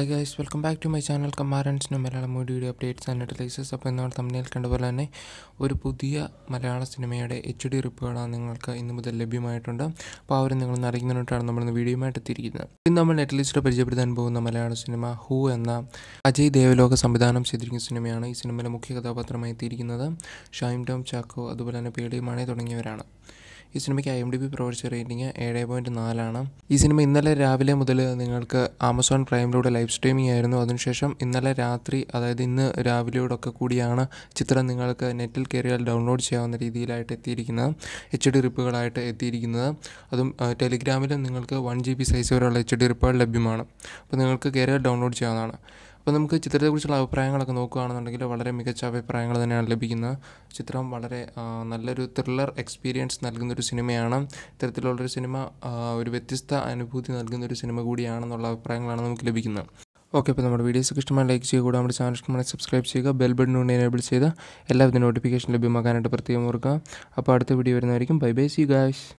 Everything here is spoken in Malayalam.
high guys welcome back to my channel കമാരൻസിന് Malayalam video updates and analyses അപ്പോൾ ഇന്നോട് തമ്മിൽ കണ്ടപോലെ തന്നെ ഒരു പുതിയ മലയാള സിനിമയുടെ എച്ച് ഡി റിപ്പുകളാണ് നിങ്ങൾക്ക് ഇന്ന് മുതൽ ലഭ്യമായിട്ടുണ്ട് അപ്പോൾ അവർ നിങ്ങളൊന്ന് അറിയുന്നതിനോട്ടാണ് നമ്മളിന്ന് വീഡിയോയുമായിട്ട് എത്തിയിരിക്കുന്നത് ഇന്ന് നമ്മൾ നെറ്റ്ലിസ്റ്റ് പരിചയപ്പെടുത്താൻ പോകുന്ന മലയാള സിനിമ ഹൂ എന്ന അജയ് ദേവലോക സംവിധാനം ചെയ്തിരിക്കുന്ന സിനിമയാണ് ഈ സിനിമയിലെ മുഖ്യ കഥാപാത്രമായി എത്തിയിരിക്കുന്നത് ഷൈം ടോം ചാക്കോ അതുപോലെ തന്നെ പേടിയും മണേ തുടങ്ങിയവരാണ് ഈ സിനിമയ്ക്ക് I M D B provide rating ഏഴ് പോയിൻറ്റ് നാലാണ് ഈ സിനിമ ഇന്നലെ രാവിലെ മുതൽ നിങ്ങൾക്ക് ആമസോൺ പ്രൈമിലൂടെ ലൈവ് സ്ട്രീമിംഗ് ആയിരുന്നു അതിനുശേഷം ഇന്നലെ രാത്രി അതായത് ഇന്ന് രാവിലെയോടൊക്കെ കൂടിയാണ് ചിത്രം നിങ്ങൾക്ക് നെറ്റിൽ കയറിയാൽ ഡൗൺലോഡ് ചെയ്യാവുന്ന രീതിയിലായിട്ട് എത്തിയിരിക്കുന്നത് എച്ച് ഡി റിപ്പുകളായിട്ട് എത്തിയിരിക്കുന്നത് അതും ടെലിഗ്രാമിലും നിങ്ങൾക്ക് വൺ ജി ബി സൈസ് വരെയുള്ള എച്ച് ഡി റിപ്പുകൾ ലഭ്യമാണ് അപ്പോൾ നിങ്ങൾക്ക് കയറിയാൽ ഡൗൺലോഡ് ചെയ്യാവുന്നതാണ് അപ്പോൾ നമുക്ക് ചിത്രത്തെക്കുറിച്ചുള്ള അഭിപ്രായങ്ങളൊക്കെ നോക്കുകയാണെന്നുണ്ടെങ്കിൽ വളരെ മികച്ച അഭിപ്രായങ്ങൾ തന്നെയാണ് ലഭിക്കുന്നത് ചിത്രം വളരെ നല്ലൊരു ത്രില്ലർ എക്സ്പീരിയൻസ് നൽകുന്നൊരു സിനിമയാണ് ഇത്തരത്തിലുള്ളൊരു സിനിമ ഒരു വ്യത്യസ്ത അനുഭൂതി നൽകുന്നൊരു സിനിമ കൂടിയാണെന്നുള്ള അഭിപ്രായങ്ങളാണ് നമുക്ക് ലഭിക്കുന്നത് ഓക്കെ അപ്പോൾ നമ്മുടെ വീഡിയോസ് ഇഷ്ടമായി ലൈക്ക് ചെയ്യുക കൂടെ നമ്മുടെ ചാനൽ ഇഷ്ടമായി സബ്സ്ക്രൈബ് ചെയ്യുക ബെൽ ബട്ടൺ കൊണ്ട് എനേബിൾ ചെയ്ത് എല്ലാവിധ നോട്ടിഫിക്കേഷൻ ലഭ്യമാക്കാനായിട്ട് പ്രത്യേകം ഓർക്കുക അപ്പോൾ അടുത്ത വീഡിയോ വരുന്നതായിരിക്കും ബൈ ബൈ സി ഗാഷ്